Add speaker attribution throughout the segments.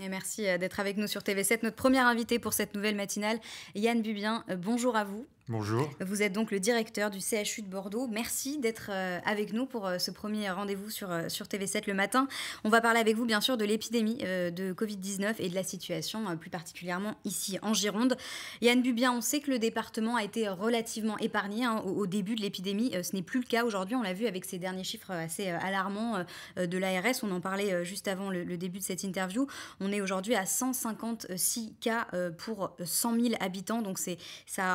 Speaker 1: Et merci euh, d'être avec nous sur TV7. Notre première invité pour cette nouvelle matinale, Yann Bubien. Euh, bonjour à vous. Bonjour. Vous êtes donc le directeur du CHU de Bordeaux. Merci d'être euh, avec nous pour euh, ce premier rendez-vous sur, euh, sur TV7 le matin. On va parler avec vous, bien sûr, de l'épidémie de Covid-19 et de la situation plus particulièrement ici en Gironde. Yann Bubien, on sait que le département a été relativement épargné hein, au, début de l'épidémie. Ce n'est plus le cas aujourd'hui. On l'a vu avec ces derniers chiffres assez alarmants de l'ARS. On en parlait juste avant le, le début de cette interview. On est aujourd'hui à 156 cas pour 100 000 habitants. Donc ça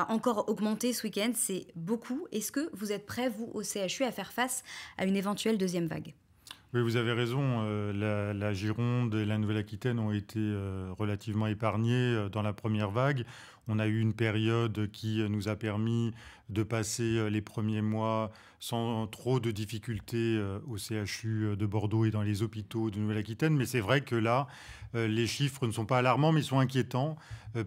Speaker 1: a encore augmenté augmenté ce week-end, c'est beaucoup. Est-ce que vous êtes prêts, vous, au CHU, à faire face à une éventuelle deuxième vague
Speaker 2: oui, vous avez raison. Euh, la, Gironde et la Nouvelle-Aquitaine ont été euh, relativement épargnées euh, dans la première vague. On a eu une période qui euh, nous a permis de passer euh, les premiers mois sans trop de difficultés euh, au CHU de Bordeaux et dans les hôpitaux de Nouvelle-Aquitaine. Mais c'est vrai que là, les chiffres ne sont pas alarmants, mais sont inquiétants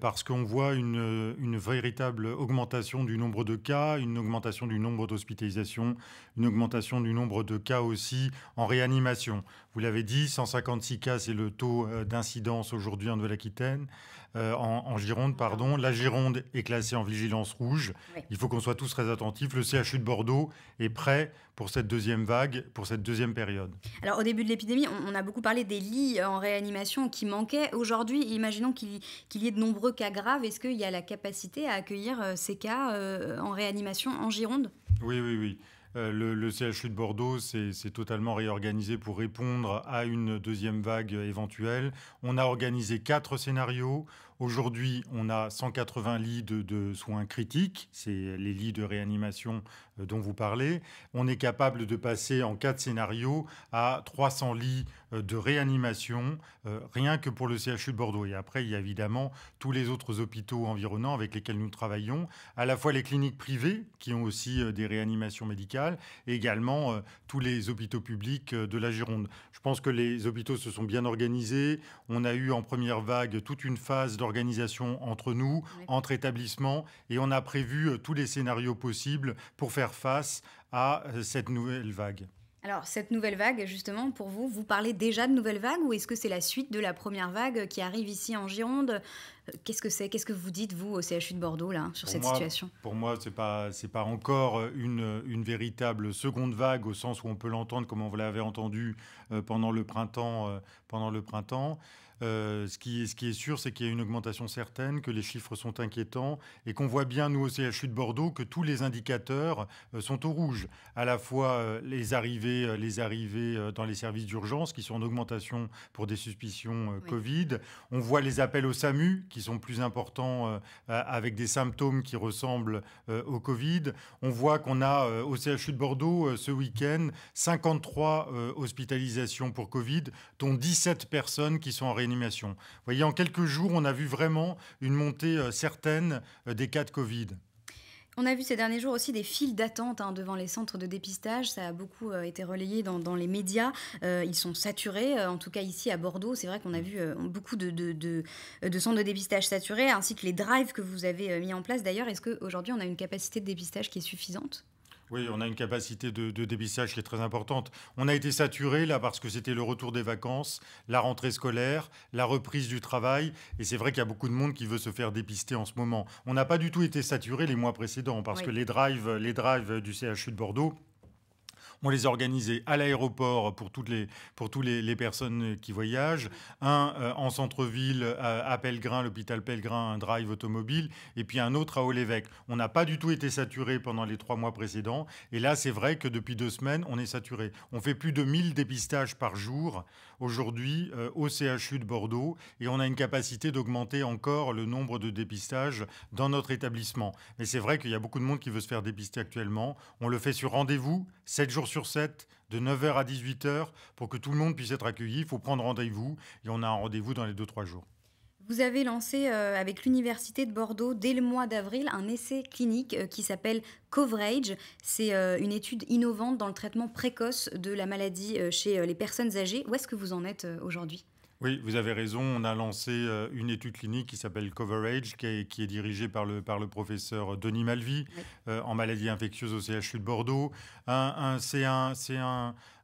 Speaker 2: parce qu'on voit une, une, véritable augmentation du nombre de cas, une augmentation du nombre d'hospitalisations, une augmentation du nombre de cas aussi en réanimation. Vous l'avez dit, 156 cas, c'est le taux d'incidence aujourd'hui en Nouvelle-Aquitaine. Euh, en, Gironde, pardon. La Gironde est classée en vigilance rouge. Il faut qu'on soit tous très attentifs. Le CHU de Bordeaux est prêt pour cette deuxième vague, pour cette deuxième période.
Speaker 1: Alors au début de l'épidémie, on, a beaucoup parlé des lits euh, en réanimation qui manquaient. Aujourd'hui, imaginons qu'il y ait de nombreux cas graves. Est-ce qu'il y a la capacité à accueillir euh, ces cas en réanimation en Gironde
Speaker 2: Oui, oui, oui. Euh, le, CHU de Bordeaux s'est totalement réorganisé pour répondre à une deuxième vague euh, éventuelle. On a organisé quatre scénarios. Aujourd'hui, on a 180 lits de, soins critiques, c'est les lits de réanimation euh, dont vous parlez. On est capable de passer en cas de scénario à 300 lits euh, de réanimation, euh, rien que pour le CHU de Bordeaux. Et après, il y a évidemment tous les autres hôpitaux environnants avec lesquels nous travaillons, à la fois les cliniques privées, qui ont aussi des réanimations médicales, et également tous les hôpitaux publics de la Gironde. Je pense que les hôpitaux se sont bien organisés. On a eu en première vague toute une phase d'organisation organisation entre nous, entre établissements, et on a prévu euh, tous les scénarios possibles pour faire face à euh, cette nouvelle vague.
Speaker 1: Alors, cette nouvelle vague, justement, pour vous, vous parlez déjà de nouvelle vague ou est-ce que c'est la suite de la première vague qui arrive ici en Gironde Qu'est-ce que c'est Qu'est-ce que vous dites, vous, au CHU de Bordeaux, là, sur cette situation
Speaker 2: Pour moi, ce n'est pas, pas encore une, une, véritable seconde vague, au sens où on peut l'entendre comme on l'avait entendu euh, pendant le printemps. Euh, pendant le printemps. Euh, ce, qui, ce, qui, est sûr, c'est qu'il y a une augmentation certaine, que les chiffres sont inquiétants et qu'on voit bien, nous, au CHU de Bordeaux, que tous les indicateurs sont au rouge. À la fois les arrivées, les arrivées dans les services d'urgence qui sont en augmentation pour des suspicions Covid. On voit les appels au SAMU qui qui sont plus importants euh, avec des symptômes qui ressemblent euh, au Covid. On voit qu'on a euh, au CHU de Bordeaux ce week-end 53 hospitalisations pour Covid, dont 17 personnes qui sont en réanimation. Vous voyez, en quelques jours, on a vu vraiment une montée certaine des cas de Covid.
Speaker 1: On a vu ces derniers jours aussi des files d'attente hein, devant les centres de dépistage. Ça a beaucoup euh, été relayé dans, les médias. Euh, ils sont saturés, euh, en tout cas ici à Bordeaux. C'est vrai qu'on a mm. vu beaucoup de, de, centres de dépistage saturés, ainsi que les drives que vous avez mis en place. D'ailleurs, est-ce qu'aujourd'hui on a une capacité de dépistage qui est suffisante
Speaker 2: oui, on a une capacité de, de qui est très importante. On a été saturé là parce que c'était le retour des vacances, la rentrée scolaire, la reprise du travail. Et c'est vrai qu'il y a beaucoup de monde qui veut se faire dépister en ce moment. On n'a pas du tout été saturé les mois précédents parce que les drives, les drives du CHU de Bordeaux on les organisés à l'aéroport pour toutes les, pour tous les, personnes qui voyagent, un euh, en centre-ville euh, à, Pellegrin, l'hôpital Pellegrin, un drive automobile, et puis un autre à Aulévec. On n'a pas du tout été saturé pendant les trois mois précédents, et là c'est vrai que depuis deux semaines, on est saturé. On fait plus de 1000 dépistages par jour aujourd'hui euh, au CHU de Bordeaux, et on a une capacité d'augmenter encore le nombre de dépistages dans notre établissement. Mais c'est vrai qu'il y a beaucoup de monde qui veut se faire dépister actuellement. On le fait sur rendez-vous, 7 jours sur 7, de 9h à 18h, pour que tout le monde puisse être accueilli. Il faut prendre rendez-vous et on a un rendez-vous dans les 2-3 jours.
Speaker 1: Vous avez lancé euh, avec l'Université de Bordeaux dès le mois d'avril un essai clinique euh, qui s'appelle Coverage. C'est euh, une étude innovante dans le traitement précoce de la maladie chez les personnes âgées. Où est-ce que vous en êtes aujourd'hui
Speaker 2: oui, vous avez raison. On a lancé euh, une étude clinique qui s'appelle Coverage, qui est, dirigée par le, professeur euh, Denis Malvi euh, en maladie infectieuse au CHU de Bordeaux. c'est un,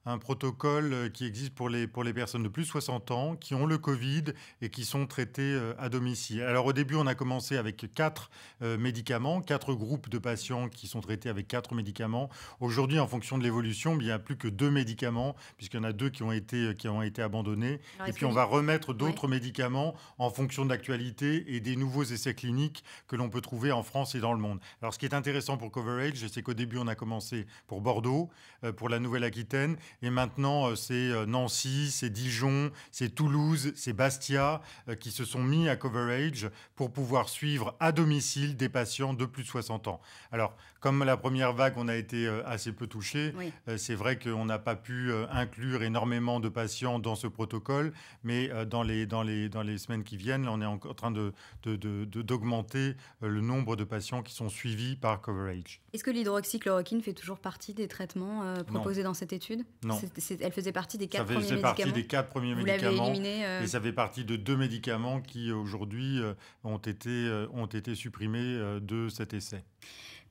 Speaker 2: un protocole euh, qui existe pour les, pour les personnes de plus de 60 ans qui ont le Covid et qui sont traitées euh, à domicile. Alors au début, on a commencé avec quatre euh, médicaments, quatre groupes de patients qui sont traités avec quatre médicaments. Aujourd'hui, en fonction de l'évolution, il n'y a plus que deux médicaments, puisqu'il y en a deux qui ont été, qui ont été abandonnés. Ah et puis on va remettre d'autres médicaments en fonction de l'actualité et des nouveaux essais cliniques que l'on peut trouver en France et dans le monde. Alors ce qui est intéressant pour Coverage, c'est qu'au début, on a commencé pour Bordeaux, pour la Nouvelle-Aquitaine, et maintenant, euh, c'est euh, Nancy, c'est Dijon, c'est Toulouse, c'est Bastia euh, qui se sont mis à coverage pour pouvoir suivre à domicile des patients de plus de 60 ans. Alors, comme la première vague, on a été assez peu touchés. c'est vrai qu'on n'a pas pu inclure énormément de patients dans ce protocole, mais dans les, dans les, dans les semaines qui viennent, on est en train d'augmenter de, de, le nombre de patients qui sont suivis par coverage.
Speaker 1: Est-ce que l'hydroxychloroquine fait toujours partie des traitements proposés dans cette étude non. elle faisait partie des quatre ça premiers médicaments. partie des
Speaker 2: quatre premiers médicaments. Euh, Et ça fait partie de deux médicaments qui aujourd'hui euh, ont, été, euh, ont été supprimés de cet essai.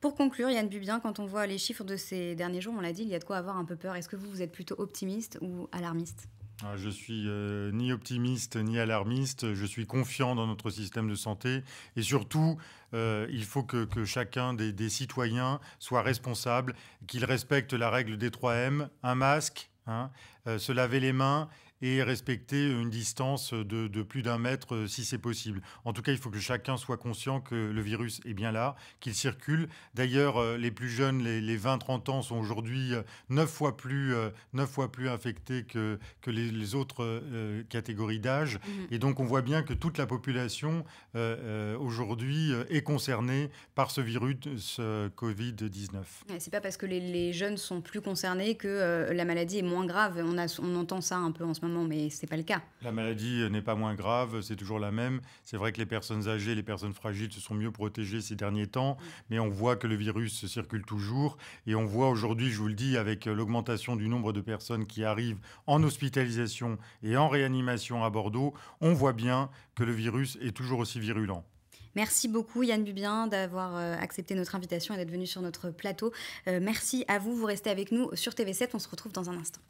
Speaker 1: Pour conclure, Yann Bubien, quand on voit les chiffres de ces derniers jours, on l'a dit, il y a de quoi avoir un peu peur. Est-ce que vous, vous êtes plutôt optimiste ou alarmiste
Speaker 2: ah, je suis euh, ni optimiste ni alarmiste, je suis confiant dans notre système de santé et surtout, euh, il faut que, chacun des, citoyens soit responsable, qu'il respecte la règle des 3M, un masque, hein, euh, se laver les mains et respecter une distance de, plus d'un mètre euh, si c'est possible. En tout cas, il faut que chacun soit conscient que le virus est bien là, qu'il circule. D'ailleurs, euh, les plus jeunes, les, 20-30 ans, sont aujourd'hui 9 euh, fois plus, 9 fois plus infectés que, que les, autres catégories d'âge. Mhm. Et donc, on voit bien que toute la population aujourd'hui est concernée par ce virus ce Covid-19.
Speaker 1: C'est pas parce que les, jeunes sont plus concernés que la maladie est moins grave. On, a, on entend ça un peu en ce non, mais ce n'est pas le cas.
Speaker 2: La maladie n'est pas moins grave, c'est toujours la même. C'est vrai que les personnes âgées, les personnes fragiles se sont mieux protégées ces derniers temps, mais on voit que le virus circule toujours. Et on voit aujourd'hui, je vous le dis, avec l'augmentation du nombre de personnes qui arrivent en hospitalisation et en réanimation à Bordeaux, on voit bien que le virus est toujours aussi virulent.
Speaker 1: Merci beaucoup Yann Bubien d'avoir euh, accepté notre invitation et d'être venu sur notre plateau. Euh, merci à vous, vous restez avec nous sur TV7, on se retrouve dans un instant.